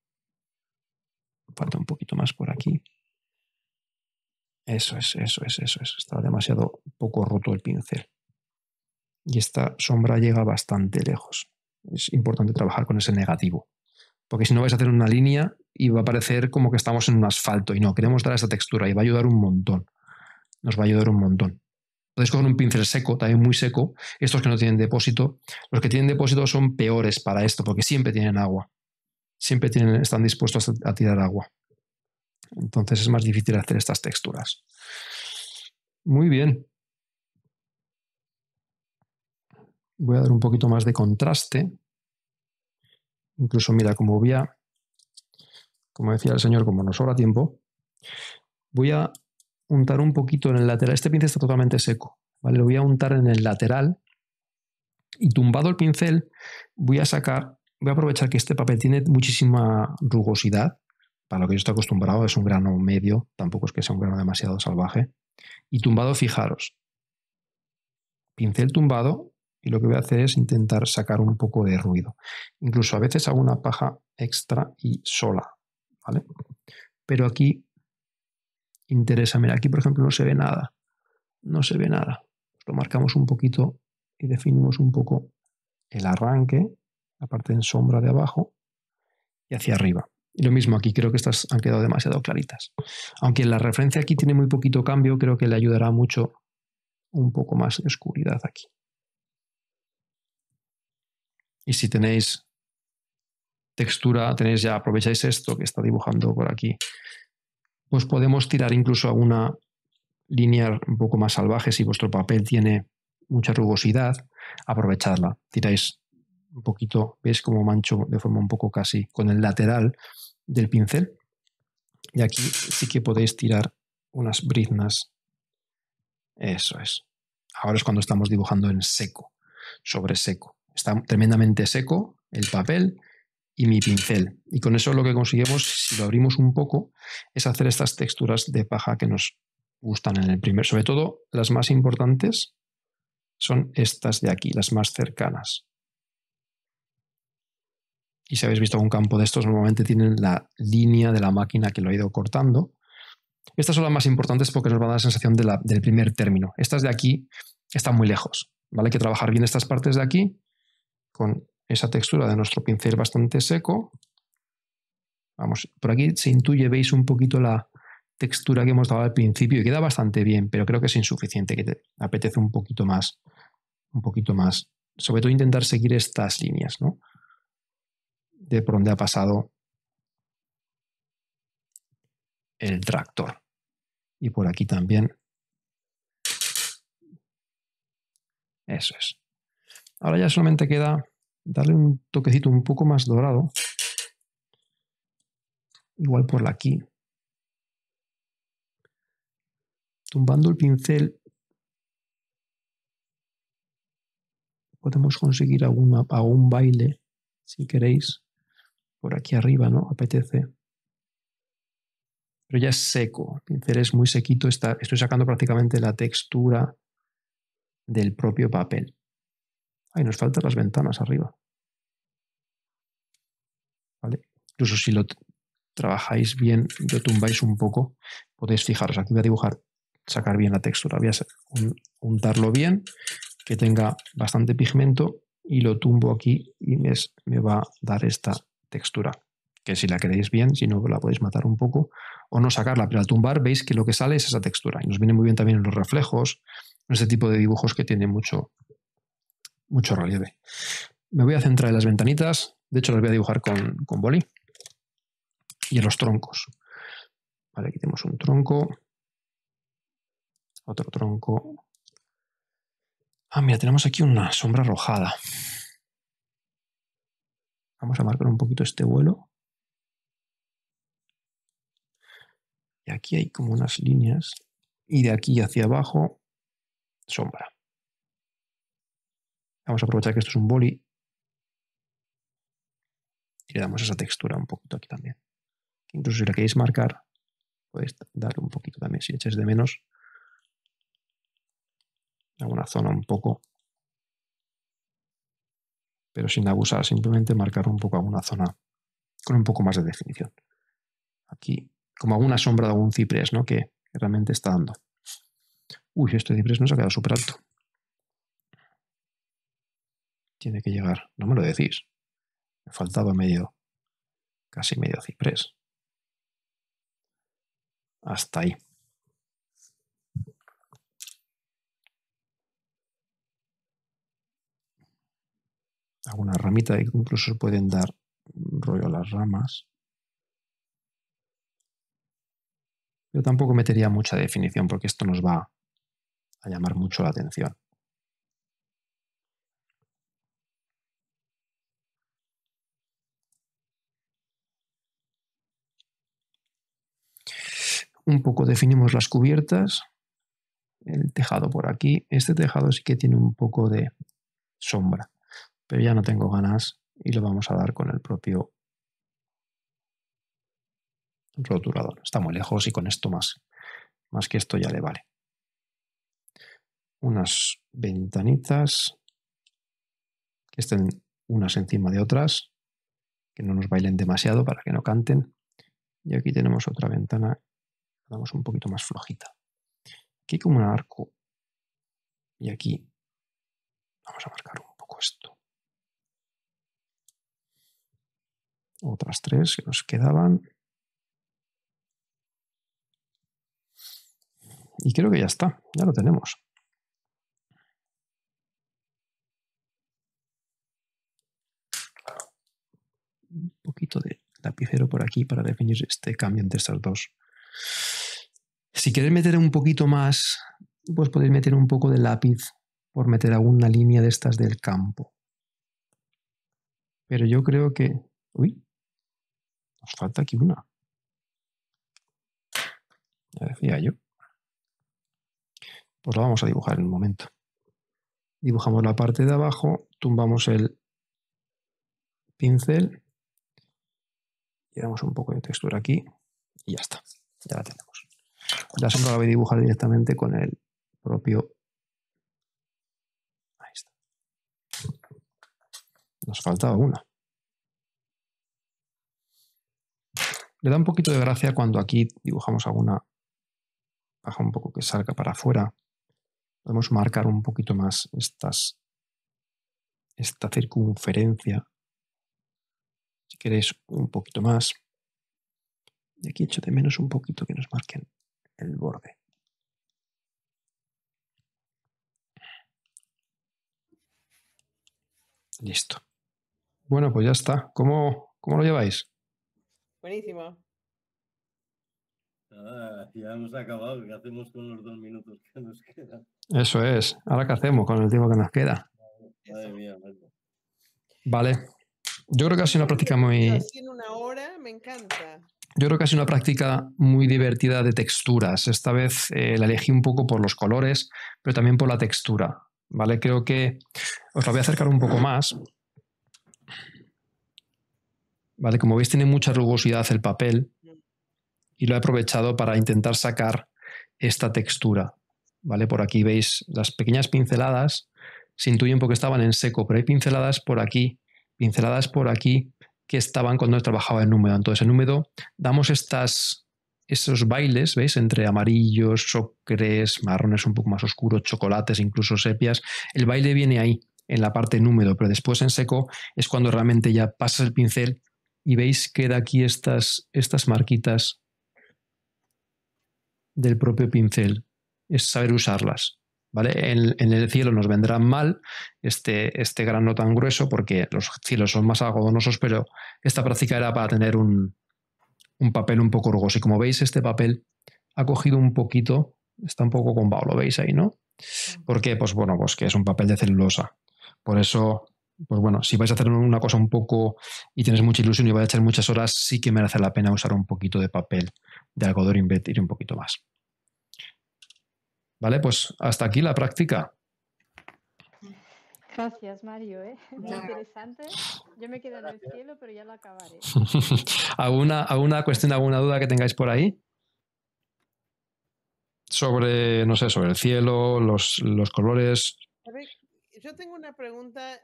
Falta un poquito más por aquí. Eso es, eso es, eso es. Está demasiado poco roto el pincel. Y esta sombra llega bastante lejos. Es importante trabajar con ese negativo porque si no vais a hacer una línea y va a parecer como que estamos en un asfalto y no, queremos dar esa textura y va a ayudar un montón. Nos va a ayudar un montón. Podéis coger un pincel seco, también muy seco, estos que no tienen depósito. Los que tienen depósito son peores para esto porque siempre tienen agua. Siempre tienen, están dispuestos a tirar agua. Entonces es más difícil hacer estas texturas. Muy bien. Voy a dar un poquito más de contraste Incluso mira, como voy como decía el señor, como nos sobra tiempo, voy a untar un poquito en el lateral. Este pincel está totalmente seco, ¿vale? Lo voy a untar en el lateral y tumbado el pincel voy a sacar, voy a aprovechar que este papel tiene muchísima rugosidad, para lo que yo estoy acostumbrado, es un grano medio, tampoco es que sea un grano demasiado salvaje. Y tumbado, fijaros, pincel tumbado y lo que voy a hacer es intentar sacar un poco de ruido. Incluso a veces hago una paja extra y sola, ¿vale? Pero aquí interesa, aquí por ejemplo no se ve nada, no se ve nada. Pues lo marcamos un poquito y definimos un poco el arranque, la parte en sombra de abajo y hacia arriba. Y lo mismo aquí, creo que estas han quedado demasiado claritas. Aunque la referencia aquí tiene muy poquito cambio, creo que le ayudará mucho un poco más de oscuridad aquí. Y si tenéis textura, tenéis ya, aprovecháis esto que está dibujando por aquí, pues podemos tirar incluso alguna línea un poco más salvaje si vuestro papel tiene mucha rugosidad, aprovechadla. Tiráis un poquito, veis como mancho de forma un poco casi con el lateral del pincel. Y aquí sí que podéis tirar unas briznas. Eso es. Ahora es cuando estamos dibujando en seco, sobre seco. Está tremendamente seco el papel y mi pincel. Y con eso lo que conseguimos, si lo abrimos un poco, es hacer estas texturas de paja que nos gustan en el primer. Sobre todo, las más importantes son estas de aquí, las más cercanas. Y si habéis visto un campo de estos, normalmente tienen la línea de la máquina que lo ha ido cortando. Estas son las más importantes porque nos van a dar la sensación del primer término. Estas de aquí están muy lejos. ¿vale? Hay que trabajar bien estas partes de aquí con esa textura de nuestro pincel bastante seco. Vamos, por aquí se intuye, veis un poquito la textura que hemos dado al principio y queda bastante bien, pero creo que es insuficiente, que te apetece un poquito más, un poquito más. Sobre todo intentar seguir estas líneas, ¿no? De por donde ha pasado el tractor. Y por aquí también. Eso es. Ahora ya solamente queda darle un toquecito un poco más dorado. Igual por aquí. Tumbando el pincel podemos conseguir alguna, algún baile, si queréis. Por aquí arriba, ¿no? Apetece. Pero ya es seco. El pincel es muy sequito. estoy sacando prácticamente la textura del propio papel. Ahí nos faltan las ventanas arriba. ¿Vale? Incluso si lo trabajáis bien, lo tumbáis un poco, podéis fijaros, aquí voy a dibujar, sacar bien la textura, voy a untarlo bien, que tenga bastante pigmento y lo tumbo aquí y me, me va a dar esta textura, que si la queréis bien, si no la podéis matar un poco o no sacarla, pero al tumbar veis que lo que sale es esa textura y nos viene muy bien también en los reflejos, en este tipo de dibujos que tiene mucho, mucho relieve. Me voy a centrar en las ventanitas, de hecho las voy a dibujar con, con boli, y en los troncos. Vale, aquí tenemos un tronco, otro tronco. Ah, mira, tenemos aquí una sombra rojada Vamos a marcar un poquito este vuelo. Y aquí hay como unas líneas. Y de aquí hacia abajo, sombra. Vamos a aprovechar que esto es un boli. Y le damos esa textura un poquito aquí también. Incluso si la queréis marcar, podéis dar un poquito también, si echáis de menos. Alguna zona un poco. Pero sin abusar, simplemente marcar un poco alguna zona con un poco más de definición. Aquí, como alguna sombra de algún ciprés, ¿no? Que, realmente está dando. Uy, este ciprés nos ha quedado súper alto tiene que llegar. No me lo decís. Me faltaba medio, casi medio ciprés. Hasta ahí. Alguna ramita incluso pueden dar rollo a las ramas. Yo tampoco metería mucha definición porque esto nos va a llamar mucho la atención. un poco definimos las cubiertas, el tejado por aquí. Este tejado sí que tiene un poco de sombra, pero ya no tengo ganas y lo vamos a dar con el propio roturador Está muy lejos y con esto más, más que esto ya le vale. Unas ventanitas que estén unas encima de otras, que no nos bailen demasiado para que no canten. Y aquí tenemos otra ventana damos un poquito más flojita. Aquí como un arco y aquí vamos a marcar un poco esto. Otras tres que nos quedaban. Y creo que ya está, ya lo tenemos. Un poquito de lapicero por aquí para definir este cambio entre estas dos. Si queréis meter un poquito más, pues podéis meter un poco de lápiz por meter alguna línea de estas del campo. Pero yo creo que... Uy, nos falta aquí una. Ya decía yo. Pues la vamos a dibujar en un momento. Dibujamos la parte de abajo, tumbamos el pincel, y damos un poco de textura aquí y ya está. Ya la tenemos. Ya sombra la voy a dibujar directamente con el propio. Ahí está. Nos faltaba una. Le da un poquito de gracia cuando aquí dibujamos alguna baja un poco que salga para afuera. Podemos marcar un poquito más estas, esta circunferencia. Si queréis un poquito más. Y aquí echo de menos un poquito que nos marquen el borde. Listo. Bueno, pues ya está. ¿Cómo, cómo lo lleváis? Buenísimo. ya hemos acabado. ¿Qué hacemos con los dos minutos que nos quedan? Eso es. Ahora qué hacemos con el tiempo que nos queda. Madre mía, Vale. Yo creo que así nos practicamos y En una hora me encanta. Yo creo que ha sido una práctica muy divertida de texturas. Esta vez eh, la elegí un poco por los colores, pero también por la textura. ¿vale? Creo que os la voy a acercar un poco más. ¿Vale? Como veis, tiene mucha rugosidad el papel y lo he aprovechado para intentar sacar esta textura. ¿vale? Por aquí veis las pequeñas pinceladas. Se intuyen porque estaban en seco, pero hay pinceladas por aquí, pinceladas por aquí, que estaban cuando trabajaba en húmedo. Entonces, en húmedo damos estos bailes, ¿veis? Entre amarillos, socres, marrones un poco más oscuros, chocolates, incluso sepias. El baile viene ahí, en la parte en húmedo, pero después en seco es cuando realmente ya pasas el pincel y veis que da aquí estas, estas marquitas del propio pincel. Es saber usarlas. ¿vale? En, el cielo nos vendrá mal este, este grano tan grueso porque los cielos son más algodonosos, pero esta práctica era para tener un, papel un poco rugoso. Y como veis, este papel ha cogido un poquito, está un poco combado, lo veis ahí, ¿no? porque Pues bueno, pues que es un papel de celulosa. Por eso, pues bueno, si vais a hacer una cosa un poco y tienes mucha ilusión y vais a echar muchas horas, sí que merece la pena usar un poquito de papel de algodón y invertir un poquito más. Vale, pues hasta aquí la práctica. Gracias, Mario. ¿eh? Muy interesante. Yo me quedo en el cielo, pero ya lo acabaré. ¿Alguna, cuestión, alguna duda que tengáis por ahí? Sobre, no sé, sobre el cielo, los, los colores. A ver, yo tengo una pregunta.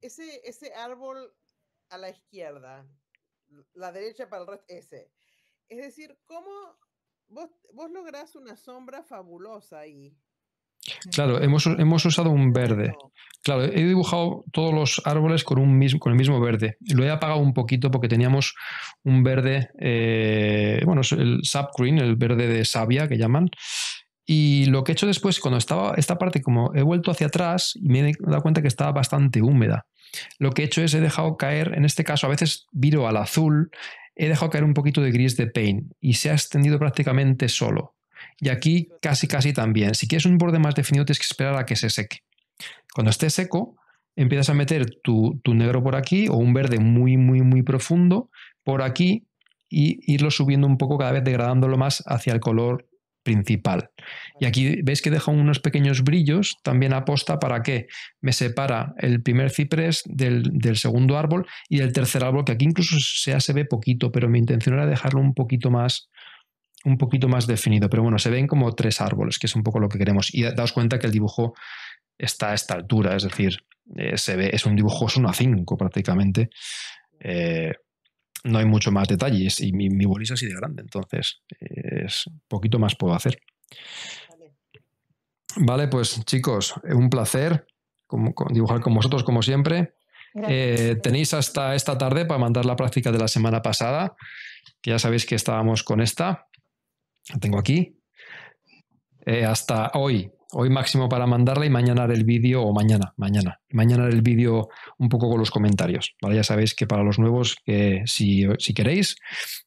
Ese, ese árbol a la izquierda, la derecha para el red, ese. Es decir, ¿cómo vos, vos lográs una sombra fabulosa ahí. Claro, hemos, usado un verde. Claro, he dibujado todos los árboles con, un mismo, con el mismo verde. Lo he apagado un poquito porque teníamos un verde, eh, bueno, el sap green, el verde de savia que llaman. Y lo que he hecho después, cuando estaba esta parte, como he vuelto hacia atrás y me he dado cuenta que estaba bastante húmeda. Lo que he hecho es he dejado caer, en este caso a veces viro al azul, he dejado caer un poquito de gris de Paint y se ha extendido prácticamente solo. Y aquí casi casi también. Si quieres un borde más definido tienes que esperar a que se seque. Cuando esté seco, empiezas a meter tu, tu negro por aquí o un verde muy, muy, muy profundo por aquí y irlo subiendo un poco cada vez degradándolo más hacia el color principal. Y aquí veis que deja unos pequeños brillos, también aposta para que me separa el primer ciprés del, segundo árbol y del tercer árbol, que aquí incluso se ve poquito, pero mi intención era dejarlo un poquito más, un poquito más definido. Pero bueno, se ven como tres árboles, que es un poco lo que queremos. Y daos cuenta que el dibujo está a esta altura, es decir, eh, se ve, es un dibujo, es una 5 prácticamente. Eh, no hay mucho más detalles y mi, mi es así de grande, entonces es poquito más puedo hacer. Vale, pues chicos, un placer dibujar con vosotros como siempre. Eh, tenéis hasta esta tarde para mandar la práctica de la semana pasada, que ya sabéis que estábamos con esta. La tengo aquí. Eh, hasta hoy Hoy máximo para mandarla y mañana haré el vídeo, o mañana, mañana. Mañana el vídeo un poco con los comentarios. ¿vale? Ya sabéis que para los nuevos, que si, queréis,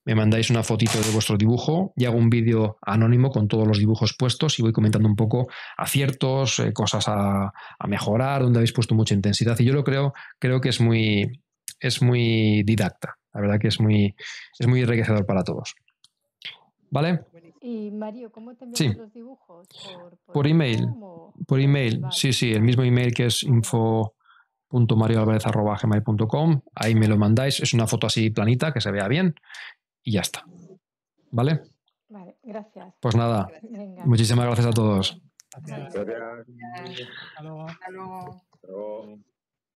me mandáis una fotito de vuestro dibujo y hago un vídeo anónimo con todos los dibujos puestos y voy comentando un poco aciertos, eh, cosas a, mejorar, donde habéis puesto mucha intensidad. Y yo lo creo, creo que es muy, es muy didacta. La verdad que es muy, es muy enriquecedor para todos. ¿Vale? Y Mario, ¿cómo te los dibujos? ¿Por, email. Por email, sí, sí, el mismo email que es info.marioalvarez.com. ahí me lo mandáis, es una foto así planita que se vea bien y ya está. ¿Vale? Vale, gracias. Pues nada, muchísimas gracias a todos. Hasta luego.